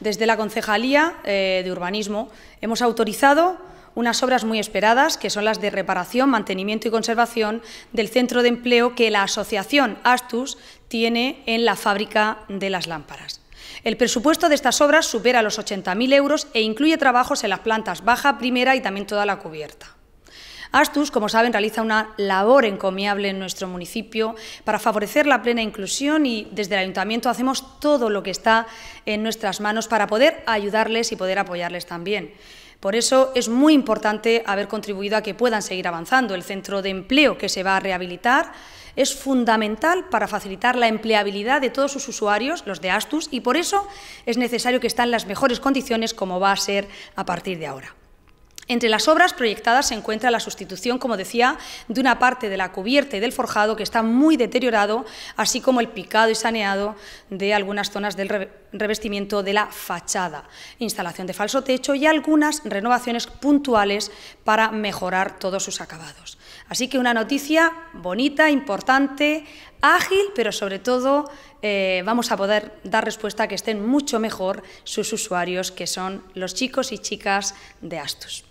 Desde la Concejalía eh, de Urbanismo hemos autorizado unas obras muy esperadas, que son las de reparación, mantenimiento y conservación del centro de empleo que la asociación Astus tiene en la fábrica de las lámparas. El presupuesto de estas obras supera los 80.000 euros e incluye trabajos en las plantas baja, primera y también toda la cubierta. Astus, como saben, realiza una labor encomiable en nuestro municipio para favorecer la plena inclusión y desde el ayuntamiento hacemos todo lo que está en nuestras manos para poder ayudarles y poder apoyarles también. Por eso es muy importante haber contribuido a que puedan seguir avanzando. El centro de empleo que se va a rehabilitar es fundamental para facilitar la empleabilidad de todos sus usuarios, los de Astus, y por eso es necesario que estén en las mejores condiciones como va a ser a partir de ahora. Entre las obras proyectadas se encuentra la sustitución, como decía, de una parte de la cubierta y del forjado que está muy deteriorado, así como el picado y saneado de algunas zonas del revestimiento de la fachada, instalación de falso techo y algunas renovaciones puntuales para mejorar todos sus acabados. Así que una noticia bonita, importante, ágil, pero sobre todo eh, vamos a poder dar respuesta a que estén mucho mejor sus usuarios, que son los chicos y chicas de Astus.